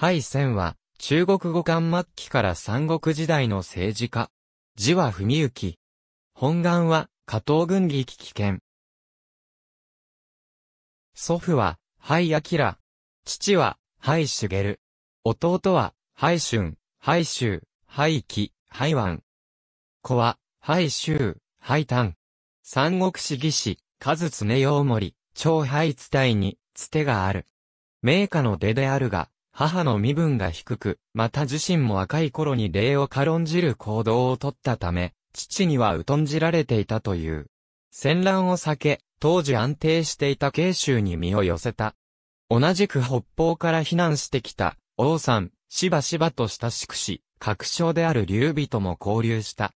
敗戦は、中国語漢末期から三国時代の政治家。字は文幸。本願は、加藤軍議危険。祖父は、敗明。父は、敗茂。弟は、敗春、敗秋、敗紀、敗腕。子は、敗秋、敗丹。三国志義士、数常陽森、長敗伝いに、つてがある。名家の出であるが、母の身分が低く、また自身も若い頃に礼を軽んじる行動をとったため、父には疎んじられていたという。戦乱を避け、当時安定していた慶州に身を寄せた。同じく北方から避難してきた、王さん、しばしばと親しくし、各省である劉備とも交流した。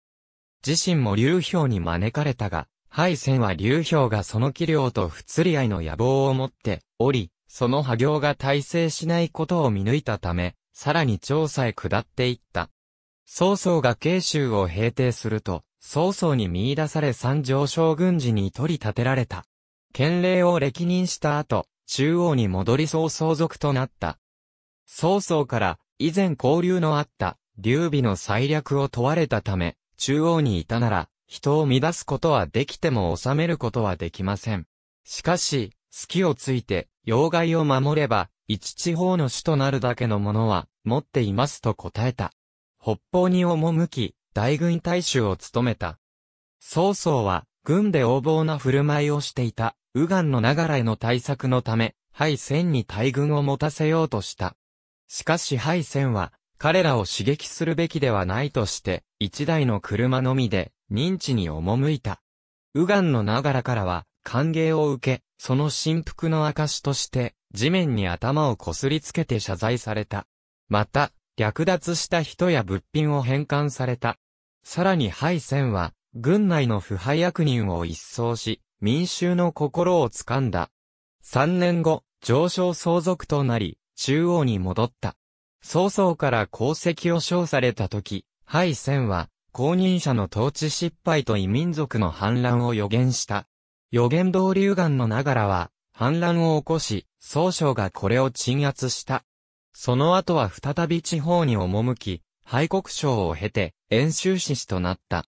自身も劉氷に招かれたが、敗戦は劉氷がその器量と不釣り合いの野望を持って、おり、その波行が体制しないことを見抜いたため、さらに調査へ下っていった。曹操が慶州を平定すると、曹操に見出され三条将軍時に取り立てられた。県令を歴任した後、中央に戻り曹操族となった。曹操から以前交流のあった劉備の再略を問われたため、中央にいたなら、人を乱すことはできても収めることはできません。しかし、隙をついて、要害を守れば、一地方の主となるだけのものは、持っていますと答えた。北方に赴き、大軍大衆を務めた。曹操は、軍で横暴な振る舞いをしていた、右岸の流れの対策のため、敗戦に大軍を持たせようとした。しかし敗戦は、彼らを刺激するべきではないとして、一台の車のみで、認知に赴いた。右岸の流れからは、歓迎を受け、その振幅の証として、地面に頭をこすりつけて謝罪された。また、略奪した人や物品を返還された。さらにハイセンは、軍内の腐敗役人を一掃し、民衆の心を掴んだ。3年後、上昇相続となり、中央に戻った。曹操から功績を称された時、ハイセンは、公認者の統治失敗と異民族の反乱を予言した。予言通り右岸のがらは、反乱を起こし、総省がこれを鎮圧した。その後は再び地方に赴き、敗国省を経て、遠州市士となった。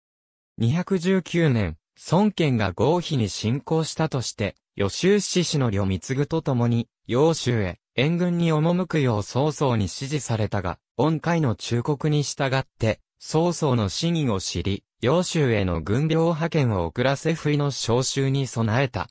219年、孫権が合否に侵攻したとして、予州市士の三貢と共に、揚州へ、援軍に赴くよう曹操に指示されたが、恩会の忠告に従って、曹操の真意を知り、揚州への軍病派遣を遅らせ不意の召集に備えた。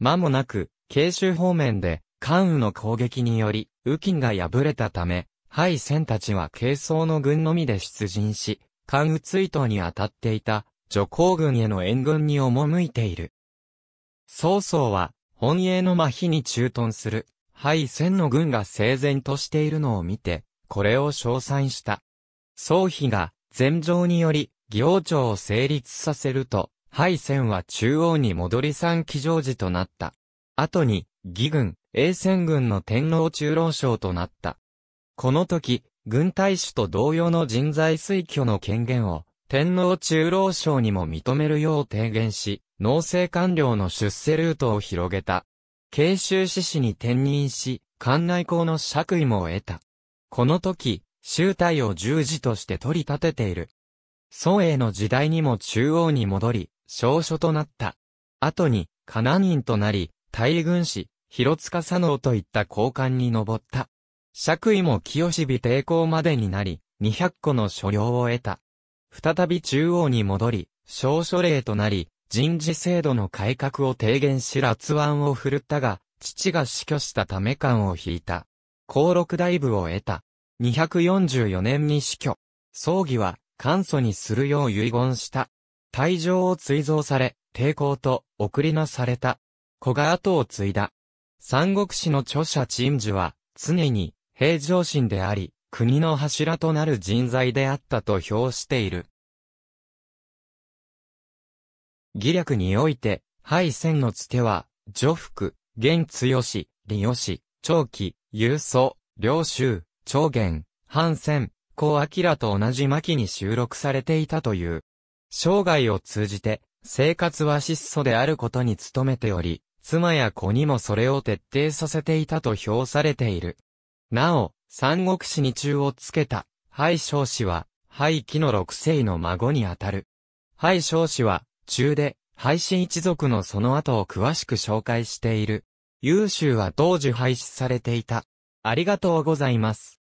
間もなく、慶州方面で、関羽の攻撃により、雨金が破れたため、敗戦たちは軽装の軍のみで出陣し、関羽追討に当たっていた、徐行軍への援軍に赴いている。曹操は、本営の麻痺に駐屯する、敗戦の軍が整然としているのを見て、これを称賛した。曹飛が、前情により、行長を成立させると、敗戦は中央に戻り三騎乗時となった。後に、義軍、英戦軍の天皇中郎将となった。この時、軍隊主と同様の人材推挙の権限を、天皇中郎将にも認めるよう提言し、農政官僚の出世ルートを広げた。慶州志士に転任し、館内校の爵位も得た。この時、集体を十字として取り立てている。孫栄の時代にも中央に戻り、少書となった。後に、カナ人となり、大軍師、広塚佐能といった高官に上った。爵位も清日抵抗までになり、200個の所領を得た。再び中央に戻り、少書令となり、人事制度の改革を提言し辣腕を振るったが、父が死去したため官を引いた。高六大部を得た。244年に死去。葬儀は、簡素にするよう遺言した。退場を追贈され、抵抗と送りなされた。子が後を継いだ。三国志の著者陳樹は、常に平常心であり、国の柱となる人材であったと評している。義略において、敗戦のつては、除福、元強し、利吉、長期、郵送、領州、長元、反戦、光明と同じ巻に収録されていたという。生涯を通じて、生活は質素であることに努めており、妻や子にもそれを徹底させていたと評されている。なお、三国志に中をつけた、廃少子は、廃棄の六世の孫にあたる。廃少子は、中で、廃信一族のその後を詳しく紹介している。優秀は当時廃止されていた。ありがとうございます。